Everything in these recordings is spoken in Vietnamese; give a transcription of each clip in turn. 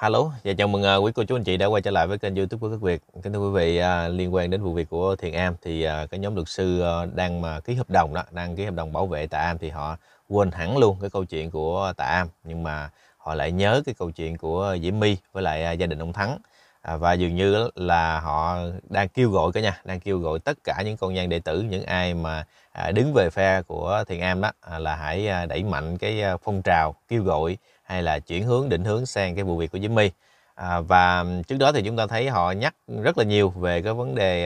Hello và dạ, chào mừng à, quý cô chú anh chị đã quay trở lại với kênh YouTube của các Việt. Kính thưa quý vị à, liên quan đến vụ việc của Thiền Am thì à, cái nhóm luật sư ờ, đang mà ký hợp đồng đó, đang ký hợp đồng bảo vệ Tạ Am thì họ quên hẳn luôn cái câu chuyện của Tạ Am nhưng mà họ lại nhớ cái câu chuyện của Diễm My với lại gia đình ông Thắng À, và dường như là họ đang kêu gọi cả nhà đang kêu gọi tất cả những con dân đệ tử những ai mà à, đứng về phe của thiền am đó à, là hãy đẩy mạnh cái phong trào kêu gọi hay là chuyển hướng định hướng sang cái vụ việc của Jimmy à, và trước đó thì chúng ta thấy họ nhắc rất là nhiều về cái vấn đề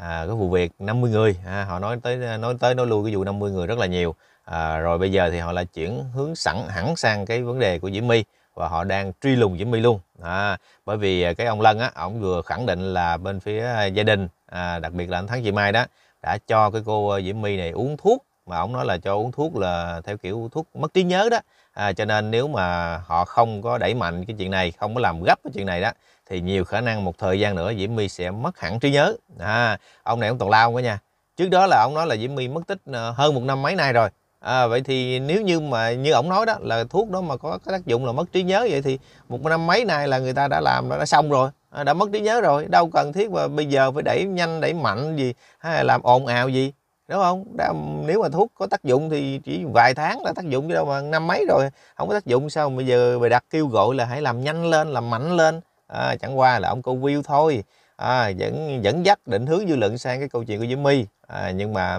cái vụ việc 50 người họ nói tới nói tới nói lui cái vụ 50 người rất là nhiều rồi bây giờ thì họ lại chuyển hướng sẵn hẳn sang cái vấn đề của Diễm My và họ đang truy lùng My luôn à, bởi vì à, cái ông Lân á ông vừa khẳng định là bên phía gia đình à, đặc biệt là anh Thắng chị Mai đó đã cho cái cô à, Diễm My này uống thuốc mà ông nói là cho uống thuốc là theo kiểu thuốc mất trí nhớ đó à, cho nên nếu mà họ không có đẩy mạnh cái chuyện này không có làm gấp cái chuyện này đó thì nhiều khả năng một thời gian nữa Diễm My sẽ mất hẳn trí nhớ à, ông này ông toàn lao quá nha trước đó là ông nói là Diễm My mất tích ờ, hơn một năm mấy nay rồi à, vậy thì nếu như mà như ổng nói đó là thuốc đó mà có cái tác dụng là mất trí nhớ vậy thì một năm mấy nay là người ta đã làm đã, xong rồi à, đã mất trí nhớ rồi đâu cần thiết mà bây giờ phải đẩy nhanh đẩy mạnh gì hay là làm ồn ào gì đúng không đã, nếu mà thuốc có tác dụng thì chỉ vài tháng là tác dụng chứ đâu mà năm mấy rồi không có tác dụng sao bây giờ bày đặt kêu gọi là hãy làm nhanh lên làm mạnh lên à, chẳng qua là ông cô view thôi à, dẫn dẫn dắt định hướng dư luận sang cái câu chuyện của Diễm My à, nhưng mà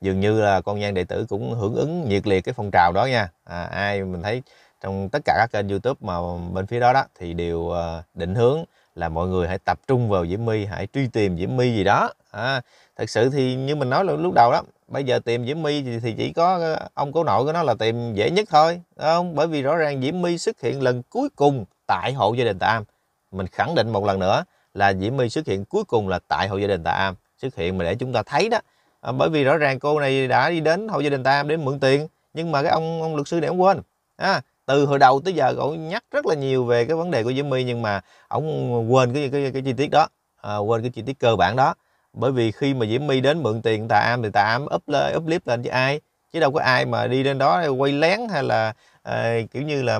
dường như là con nhan đệ tử cũng hưởng ứng nhiệt liệt cái phong trào đó nha à, ai mình thấy trong tất cả các kênh YouTube mà bên phía đó đó thì đều ờ, định hướng là mọi người hãy tập trung vào Diễm My hãy truy tìm Diễm My gì đó à, thật sự thì như mình nói lúc đầu đó bây giờ tìm Diễm My thì, chỉ có ờ, ông cố nội của nó là tìm dễ nhất thôi không bởi vì rõ ràng Diễm My xuất hiện lần cuối cùng tại hộ gia đình Tam mình khẳng định một lần nữa là Diễm My xuất hiện cuối cùng là tại hộ gia đình Tà Am xuất hiện mà để chúng ta thấy đó à, bởi vì rõ ràng cô này đã đi đến hộ gia đình Tà Am để mượn tiền nhưng mà cái ông ông luật sư này ông quên à, từ hồi đầu tới giờ cậu nhắc rất là nhiều về cái vấn đề của Diễm My nhưng mà ông quên cái cái, cái, cái chi tiết đó à, quên cái chi tiết cơ bản đó bởi vì khi mà Diễm My đến mượn tiền Tà Am thì Tà Am up lên up clip lên với ai chứ đâu có ai mà đi đến đó quay lén hay là à, kiểu như là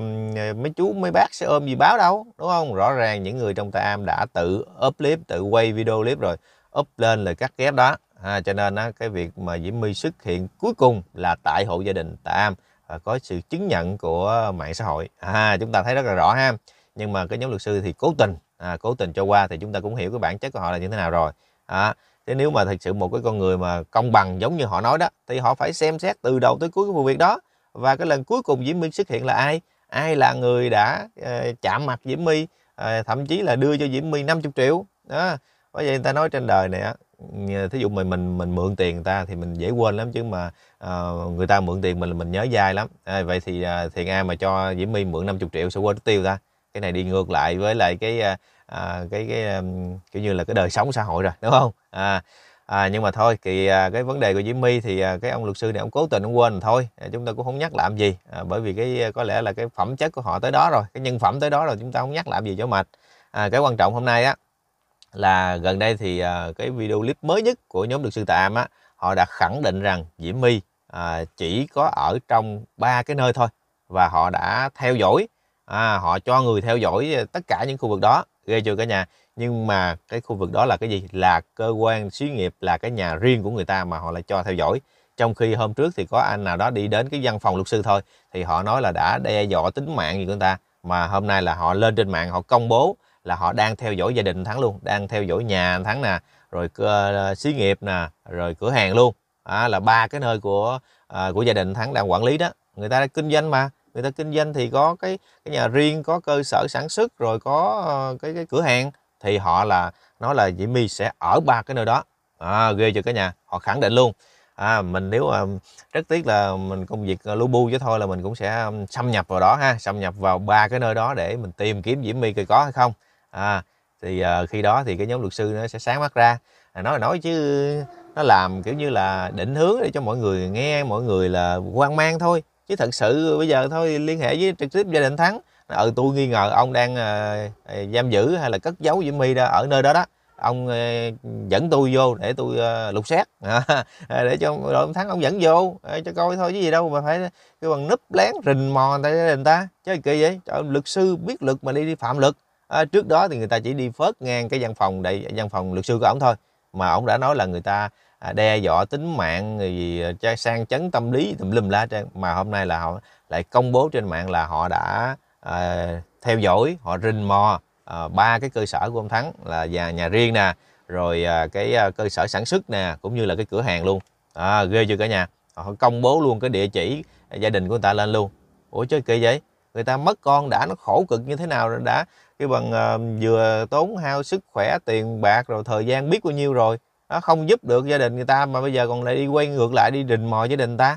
mấy chú mấy bác sẽ ôm gì báo đâu đúng không rõ ràng những người trong ta am đã tự up clip tự quay video clip rồi up lên là cắt ghép đó à, cho nên á, cái việc mà Diễm My xuất hiện cuối cùng là tại hộ gia đình ta Am à, có sự chứng nhận của mạng xã hội à, chúng ta thấy rất là rõ ha nhưng mà cái nhóm luật sư thì cố tình à, cố tình cho qua thì chúng ta cũng hiểu cái bản chất của họ là như thế nào rồi à, thế nếu mà thật sự một cái con người mà công bằng giống như họ nói đó thì họ phải xem xét từ đầu tới cuối cái vụ việc đó và cái lần cuối cùng Diễm My xuất hiện là ai ai là người đã uh, chạm mặt Diễm My uh, thậm chí là đưa cho Diễm My 50 triệu đó bởi vậy người ta nói trên đời này á thí dụ mình mình mình mượn tiền người ta thì mình dễ quên lắm chứ mà uh, người ta mượn tiền mình là mình nhớ dai lắm à, vậy thì uh, thiện ai mà cho Diễm My mượn 50 triệu sẽ quên tiêu ta cái này đi ngược lại với lại cái uh, cái cái um, kiểu như là cái đời sống xã hội rồi đúng không à, à, nhưng mà thôi thì à, cái vấn đề của Diễm My thì à, cái ông luật sư này ông cố tình ông quên thôi à, chúng ta cũng không nhắc làm gì à, bởi vì cái à, có lẽ là cái phẩm chất của họ tới đó rồi cái nhân phẩm tới đó rồi chúng ta không nhắc làm gì cho mệt à, cái quan trọng hôm nay á là gần đây thì à, cái video clip mới nhất của nhóm luật sư Am á họ đã khẳng định rằng Diễm My à, chỉ có ở trong ba cái nơi thôi và họ đã theo dõi à, họ cho người theo dõi à, tất cả những khu vực đó ghê chưa cả nhà nhưng mà cái khu vực đó là cái gì là cơ quan xí nghiệp là cái nhà riêng của người ta mà họ lại cho theo dõi trong khi hôm trước thì có anh nào đó đi đến cái văn phòng luật sư thôi thì họ nói là đã đe dọa tính mạng gì của người ta mà hôm nay là họ lên trên mạng họ công bố là họ đang theo dõi gia đình thắng luôn đang theo dõi nhà thắng nè rồi uh, xí nghiệp nè rồi cửa hàng luôn à, là ba cái nơi của uh, của gia đình thắng đang quản lý đó người ta kinh doanh mà người ta kinh doanh thì có cái cái nhà riêng có cơ sở sản xuất rồi có uh, cái cái cửa hàng thì họ là nói là Diễm My sẽ ở ba cái nơi đó à, ghê chưa cả nhà họ khẳng định luôn à, mình nếu à, rất tiếc là mình công việc à, lu bu chứ thôi là mình cũng sẽ à, xâm nhập vào đó ha xâm nhập vào ba cái nơi đó để mình tìm kiếm Diễm My coi có hay không à, thì à, khi đó thì cái nhóm luật sư nó sẽ sáng mắt ra à, nói là nói chứ nó làm kiểu như là định hướng để cho mọi người nghe mọi người là quan mang thôi chứ thật sự bây giờ thôi liên hệ với trực tiếp gia đình thắng ừ ờ, tôi nghi ngờ ông đang uh, giam giữ hay là cất giấu diễm my ra ở nơi đó đó ông dẫn tôi vô để tôi lục xét à, để cho đội ông thắng ông dẫn vô cho coi thôi chứ gì đâu mà phải cái bằng núp lén rình mò người ta người ta chứ kỳ vậy Trời, luật sư biết luật mà đi đi phạm luật à, trước đó thì người ta chỉ đi phớt ngang cái văn phòng đại văn phòng luật sư của ổng thôi mà ổng đã nói là người ta à, đe dọa tính mạng gì sang chấn tâm lý tùm lum lá trên mà hôm nay là họ lại công bố trên mạng là họ đã à, theo dõi họ rình mò à, ba à, cái cơ sở của ông thắng là nhà nhà riêng nè rồi à, cái à, cơ sở sản xuất nè cũng như là cái cửa hàng luôn à, ghê chưa cả nhà họ công bố luôn cái địa chỉ gia đình của người ta lên luôn ủa chứ kỳ vậy người ta mất con đã nó khổ cực như thế nào rồi đã cái bằng uh, vừa tốn hao sức khỏe tiền bạc rồi thời gian biết bao nhiêu rồi nó không giúp được gia đình người ta mà bây giờ còn lại đi quay ngược lại đi rình mò gia đình ta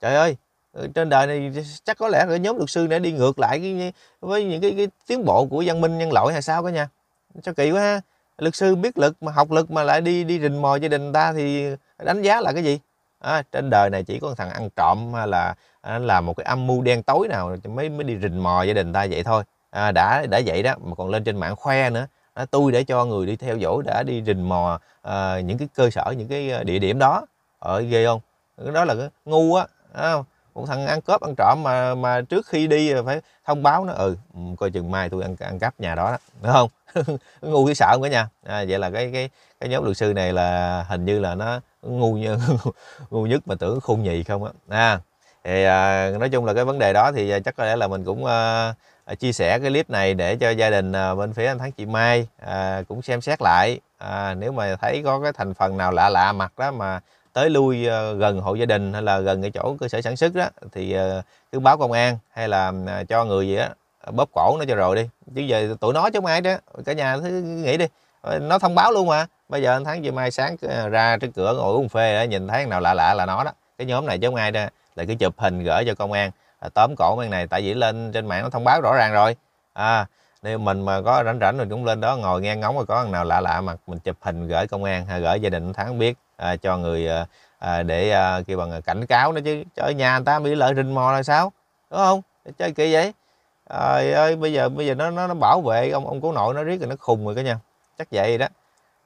trời ơi Ừ, trên đời này chắc có lẽ là nhóm luật sư đã đi ngược lại cái, với những cái, cái tiến bộ của văn minh nhân loại hay sao cả nha sao kỳ quá ha luật sư biết lực mà học lực mà lại đi đi rình mò gia đình ta thì đánh giá là cái gì à, trên đời này chỉ có thằng ăn trộm hay là à, là một cái âm mưu đen tối nào mới mới đi rình mò gia đình ta vậy thôi à, đã đã vậy đó mà còn lên trên mạng khoe nữa à, tôi để cho người đi theo dõi đã đi rình mò à, những cái cơ sở những cái à, địa điểm đó ở ờ, ghê không đó là cái ngu á không cũng thằng ăn cướp ăn trộm mà mà trước khi đi phải thông báo nó ừ, ừ coi chừng mai tôi ăn ăn cắp nhà đó đó đúng không ngu cái sợ không cả nhà à, vậy là cái cái cái nhóm luật sư này là hình như là nó ngu như, ngu nhất mà tưởng khôn nhì không á à, thì à, nói chung là cái vấn đề đó thì à, chắc có lẽ là mình cũng à, à, chia sẻ cái clip này để cho gia đình à, bên phía anh thắng chị mai à, cũng xem xét lại à, nếu mà thấy có cái thành phần nào lạ lạ mặt đó mà tới lui ờ, gần hộ gia đình hay là gần cái chỗ cơ sở sản xuất đó thì ờ, cứ báo công an hay là ờ, cho người gì đó bóp cổ nó cho rồi đi chứ giờ tụi nó chứ ai đó cả nhà cứ nghĩ đi nó thông báo luôn mà bây giờ anh tháng gì mai sáng ra trước cửa ngồi uống phê đó, nhìn thấy nào lạ lạ là nó đó cái nhóm này chứ ai đó là cứ chụp hình gửi cho công an tóm cổ bên này tại vì lên trên mạng nó thông báo rõ ràng rồi à nếu mình mà có rảnh rảnh rồi cũng lên đó ngồi nghe ngóng mà có thằng nào lạ lạ mà mình chụp hình gửi công an hay gửi gia đình tháng biết à, cho người à, à, để à, kêu bằng cảnh cáo nó chứ ở nhà người ta bị lợi rình mò là sao đúng không chơi kỳ vậy trời ơi bây giờ bây giờ nó nó, nó bảo vệ ông ông cố nội nó riết rồi nó khùng rồi cả nhà chắc vậy đó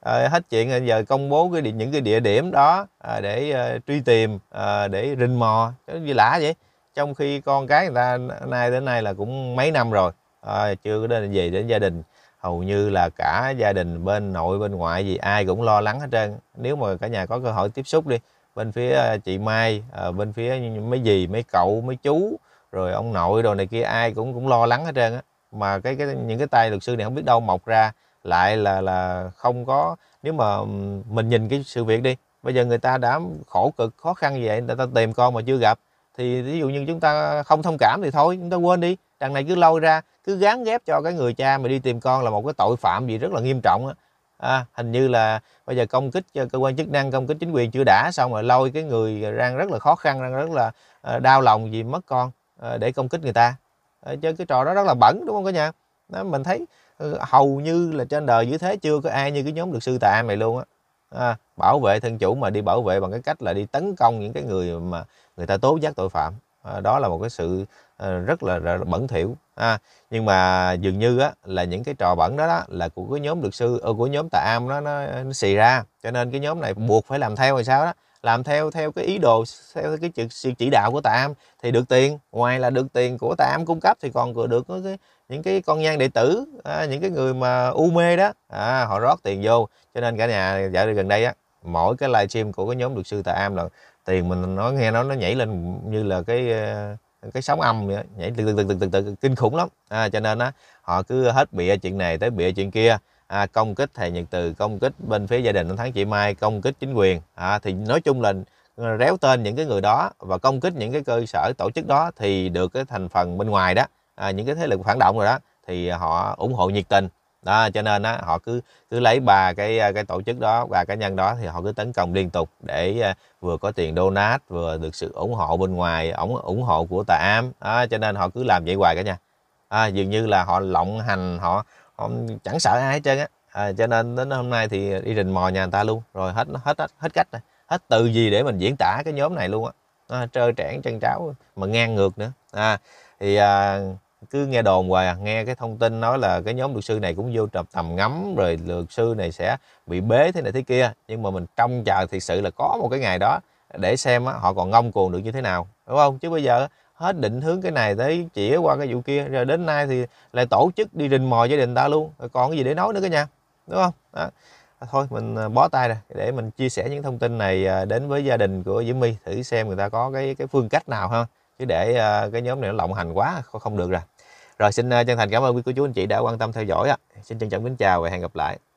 à, hết chuyện rồi giờ công bố cái những cái địa điểm đó à, để à, truy tìm à, để rình mò cái gì lạ vậy trong khi con cái người ta nay đến nay là cũng mấy năm rồi à, chưa có đến về đến gia đình hầu như là cả gia đình bên nội bên ngoại gì ai cũng lo lắng hết trơn nếu mà cả nhà có cơ hội tiếp xúc đi bên phía ờ, chị Mai ờ, bên phía mấy dì mấy cậu mấy chú rồi ông nội đồ này kia ai cũng cũng lo lắng hết trơn á mà cái cái những cái tay luật sư này không biết đâu mọc ra lại là là không có nếu mà mình nhìn cái sự việc đi bây giờ người ta đã khổ cực khó khăn như vậy người ta tìm con mà chưa gặp thì ví dụ như chúng ta không thông cảm thì thôi chúng ta quên đi đằng này cứ lôi ra cứ gán ghép cho cái người cha mà đi tìm con là một cái tội phạm gì rất là nghiêm trọng à, hình như là bây giờ công kích cho cơ quan chức năng công kích chính quyền chưa đã xong rồi lôi cái người đang rất là khó khăn đang rất là à, đau lòng vì mất con à, để công kích người ta ờ, chứ cái trò đó rất là bẩn đúng không cả nhà đó, mình thấy ừ, hầu như là trên đời dưới thế chưa có ai như cái nhóm luật sư tà am này luôn á à, bảo vệ thân chủ mà đi bảo vệ bằng cái cách là đi tấn công những cái người mà người ta tố giác tội phạm à, đó là một cái sự ờ, rất là, rất là bẩn thỉu à, nhưng mà dường như á, là những cái trò bẩn đó, đó là của cái nhóm luật sư ờ, của nhóm tà am đó, nó nó xì ra cho nên cái nhóm này buộc phải làm theo hay sao đó làm theo theo cái ý đồ theo cái sự chỉ, chỉ đạo của tà am thì được tiền ngoài là được tiền của tà am cung cấp thì còn được cái những cái con nhan đệ tử à, những cái người mà u mê đó à, họ rót tiền vô cho nên cả nhà dạo gần đây á mỗi cái livestream của cái nhóm luật sư tà am là tiền mình nói nghe nó nó nhảy lên như là cái ờ, cái sóng âm vậy nhảy từ từ từ từ từ kinh khủng lắm à, cho nên á họ cứ hết bịa chuyện này tới bịa chuyện kia à, công kích thầy nhật từ công kích bên phía gia đình ông thắng chị mai công kích chính quyền à, thì nói chung là ờ, réo tên những cái người đó và công kích những cái cơ sở tổ chức đó thì được cái thành phần bên ngoài đó à, những cái thế lực phản động rồi đó thì họ ủng hộ nhiệt tình đó cho nên á họ cứ cứ lấy ba cái à, cái tổ chức đó và cá nhân đó thì họ cứ tấn công liên tục để à, vừa có tiền donate vừa được sự ủng hộ bên ngoài ủng ủng hộ của tà am đó, cho nên họ cứ làm vậy hoài cả nhà à, dường như là họ lộng hành họ, họ chẳng sợ ai hết trơn á à, cho nên đến hôm nay thì đi rình mò nhà người ta luôn rồi hết hết hết, hết cách rồi hết từ gì để mình diễn tả cái nhóm này luôn á à, trơ trẽn chân tráo mà ngang ngược nữa à, thì à, cứ nghe đồn hoài à, nghe cái thông tin nói là cái nhóm luật sư này cũng vô trập tầm ngắm rồi luật sư này sẽ bị bế thế này thế kia nhưng mà mình trông chờ thực sự là có một cái ngày đó để xem họ còn ngông cuồng được như thế nào đúng không chứ bây giờ hết định hướng cái này tới chỉ qua cái vụ kia rồi đến nay thì lại tổ chức đi rình mò gia đình ta luôn rồi còn cái gì để nói nữa cả nhà đúng không đó. À, thôi mình à, bó tay rồi để mình chia sẻ những thông tin này đến với gia đình của Diễm My thử xem người ta có cái cái phương cách nào ha chứ để cái nhóm này nó lộng hành quá không được rồi rồi xin ờ, chân thành cảm ơn quý cô chú anh chị đã quan tâm theo dõi xin trân trọng kính chào và hẹn gặp lại